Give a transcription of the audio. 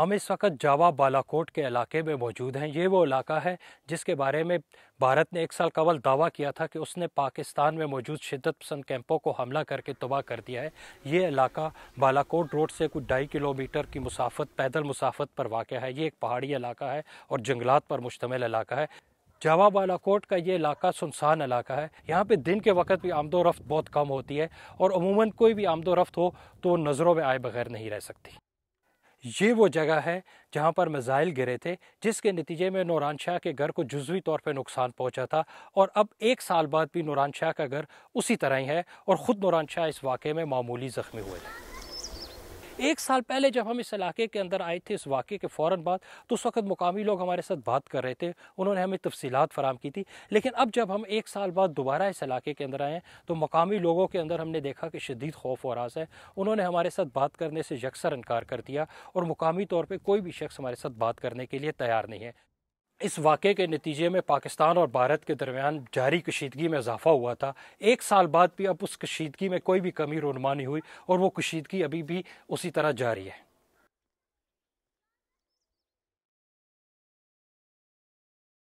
ہم اس وقت جاوا بالا کوٹ کے علاقے میں موجود ہیں یہ وہ علاقہ ہے جس کے بارے میں بھارت نے ایک سال قبل دعویٰ کیا تھا کہ اس نے پاکستان میں موجود شدت پسند کیمپوں کو حملہ کر کے تباہ کر دیا ہے یہ علاقہ بالا کوٹ روڈ سے کچھ ڈھائی کلومیٹر کی مسافت پیدل مسافت پر واقع ہے یہ ایک پہاڑی علاقہ ہے اور جنگلات پر مشتمل علاقہ ہے جاوا کوٹ کا یہ علاقہ سنسان علاقہ ہے یہاں پہ دن کے وقت بھی آمد و رفت بہت کم ہوتی ہے اور عموماً کوئی بھی آمد و رفت ہو تو نظروں میں آئے بغیر نہیں رہ سکتی یہ وہ جگہ ہے جہاں پر میزائل گرے تھے جس کے نتیجے میں نوران شاہ کے گھر کو جزوی طور پہ نقصان پہنچا تھا اور اب ایک سال بعد بھی نوران شاہ کا گھر اسی طرح ہی ہے اور خود نوران شاہ اس واقعے میں معمولی زخمی ہوئے تھے ایک سال پہلے جب ہم اس علاقے کے اندر آئے تھے اس واقعے کے فوراً بعد تو اس وقت مقامی لوگ ہمارے ساتھ بات کر رہے تھے انہوں نے ہمیں تفصیلات فراہم کی تھی لیکن اب جب ہم ایک سال بعد دوبارہ اس علاقے کے اندر آئے ہیں تو مقامی لوگوں کے اندر ہم نے دیکھا کہ شدید خوف و راز ہے انہوں نے ہمارے ساتھ بات کرنے سے یکسر انکار کر دیا اور مقامی طور پہ کوئی بھی شخص ہمارے ساتھ بات کرنے کے لیے تیار نہیں ہے اس واقعے کے نتیجے میں پاکستان اور بھارت کے درمیان جاری کشیدگی میں اضافہ ہوا تھا ایک سال بعد بھی اب اس کشیدگی میں کوئی بھی کمی رونما نہیں ہوئی اور وہ کشیدگی ابھی بھی اسی طرح جاری ہے